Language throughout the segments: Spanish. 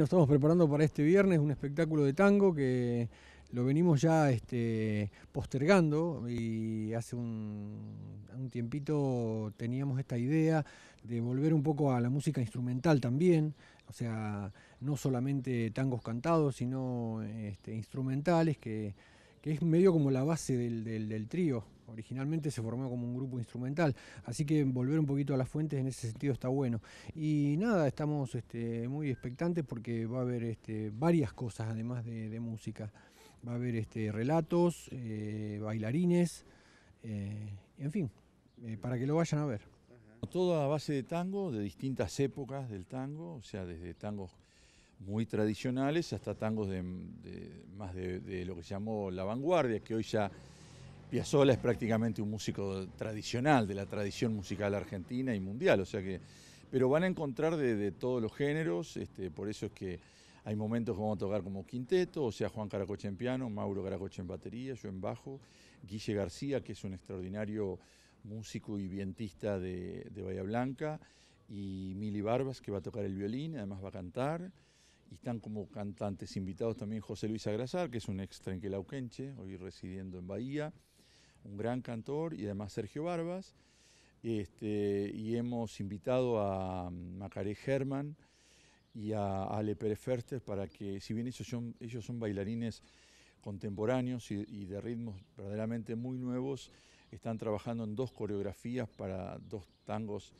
Nos estamos preparando para este viernes un espectáculo de tango que lo venimos ya este, postergando y hace un, un, tiempito teníamos esta idea de volver un poco a la música instrumental también, o sea, no solamente tangos cantados, sino este, instrumentales que que es medio como la base del, trío. Originalmente se formó como un grupo instrumental, así que volver un poquito a las fuentes en ese sentido está bueno. Y nada, estamos este, muy expectantes porque va a haber este, varias cosas además de, música. Va a haber este, relatos, eh, bailarines, eh, en fin, eh, para que lo vayan a ver. Todo a base de tango, de distintas épocas del tango, o sea, desde tangos muy tradicionales hasta tangos de, más de, lo que se llamó la vanguardia, que hoy ya Piazzolla es prácticamente un músico tradicional de la tradición musical argentina y mundial, o sea que, pero van a encontrar de, todos los géneros, este, por eso es que hay momentos que vamos a tocar como quinteto, o sea, Juan Caracoche en piano, Mauro Caracoche en batería, yo en bajo, Guille García, que es un extraordinario músico y vientista de, de Bahía Blanca, y Mili Barbas, que va a tocar el violín, además va a cantar y están como cantantes invitados también José Luis Agrasar, que es un ex trenquelauquenche, hoy residiendo en Bahía, un gran cantor, y además Sergio Barbas. Este, y hemos invitado a Macaré Herman y a Ale Pérez para que, si bien ellos son, ellos son bailarines contemporáneos y, y, de ritmos verdaderamente muy nuevos, están trabajando en dos coreografías para dos tangos,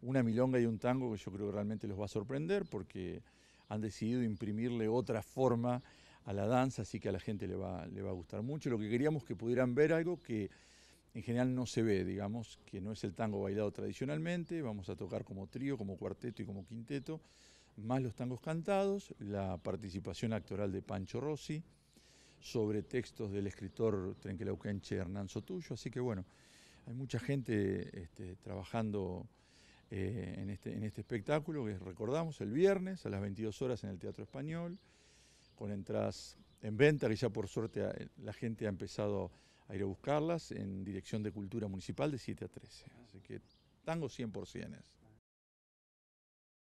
una milonga y un tango que yo creo que realmente los va a sorprender porque han decidido imprimirle otra forma a la danza, así que a la gente le va, le va a gustar mucho. Lo que queríamos que pudieran ver algo que en general no se ve, digamos, que no es el tango bailado tradicionalmente, vamos a tocar como trío, como cuarteto y como quinteto, más los tangos cantados, la participación actoral de Pancho Rossi, sobre textos del escritor Trenquelauquenche Hernán Sotuyo, así que bueno, hay mucha gente este, trabajando eh, en, este, en este espectáculo que recordamos el viernes a las 22 horas en el Teatro Español, con entradas en venta, que ya por suerte eh, la gente ha empezado a ir a buscarlas en Dirección de Cultura Municipal de 7 a 13. Así que tango 100%